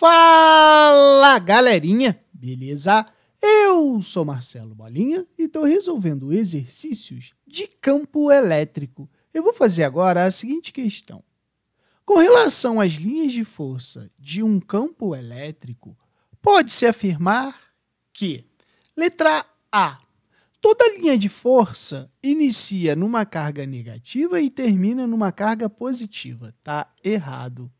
Fala galerinha, beleza? Eu sou Marcelo Bolinha e estou resolvendo exercícios de campo elétrico. Eu vou fazer agora a seguinte questão. Com relação às linhas de força de um campo elétrico, pode-se afirmar que, letra A, toda linha de força inicia numa carga negativa e termina numa carga positiva. Tá errado.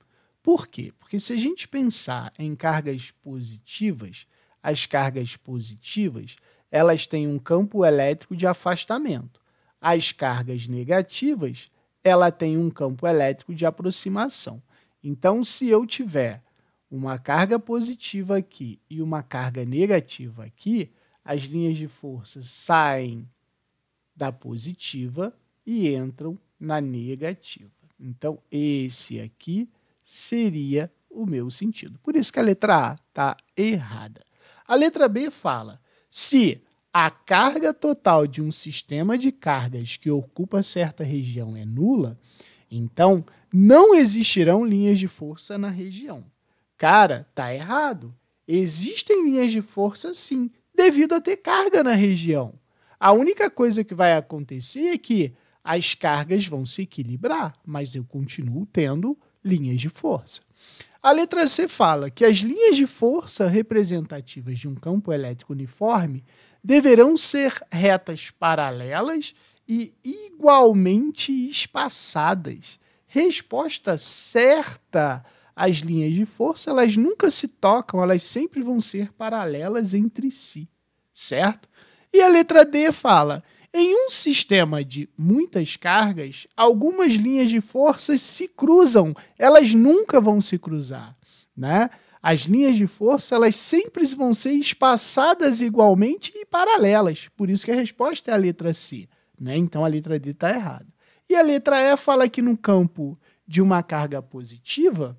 Por quê? Porque se a gente pensar em cargas positivas, as cargas positivas elas têm um campo elétrico de afastamento. As cargas negativas, ela tem um campo elétrico de aproximação. Então, se eu tiver uma carga positiva aqui e uma carga negativa aqui, as linhas de força saem da positiva e entram na negativa. Então, esse aqui seria o meu sentido. Por isso que a letra A está errada. A letra B fala: se a carga total de um sistema de cargas que ocupa certa região é nula, então não existirão linhas de força na região. Cara, tá errado. Existem linhas de força sim, devido a ter carga na região. A única coisa que vai acontecer é que as cargas vão se equilibrar, mas eu continuo tendo linhas de força. A letra C fala que as linhas de força representativas de um campo elétrico uniforme deverão ser retas paralelas e igualmente espaçadas. Resposta certa. As linhas de força, elas nunca se tocam, elas sempre vão ser paralelas entre si, certo? E a letra D fala em um sistema de muitas cargas, algumas linhas de forças se cruzam, elas nunca vão se cruzar, né? As linhas de força, elas sempre vão ser espaçadas igualmente e paralelas. Por isso que a resposta é a letra C, né? Então a letra D está errada. E a letra E fala que no campo de uma carga positiva,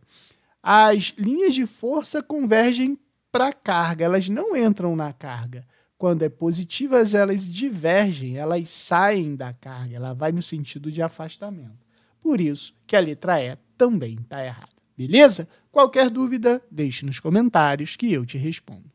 as linhas de força convergem para a carga, elas não entram na carga quando é positivas, elas divergem, elas saem da carga, ela vai no sentido de afastamento. Por isso que a letra E também está errada. Beleza? Qualquer dúvida, deixe nos comentários que eu te respondo.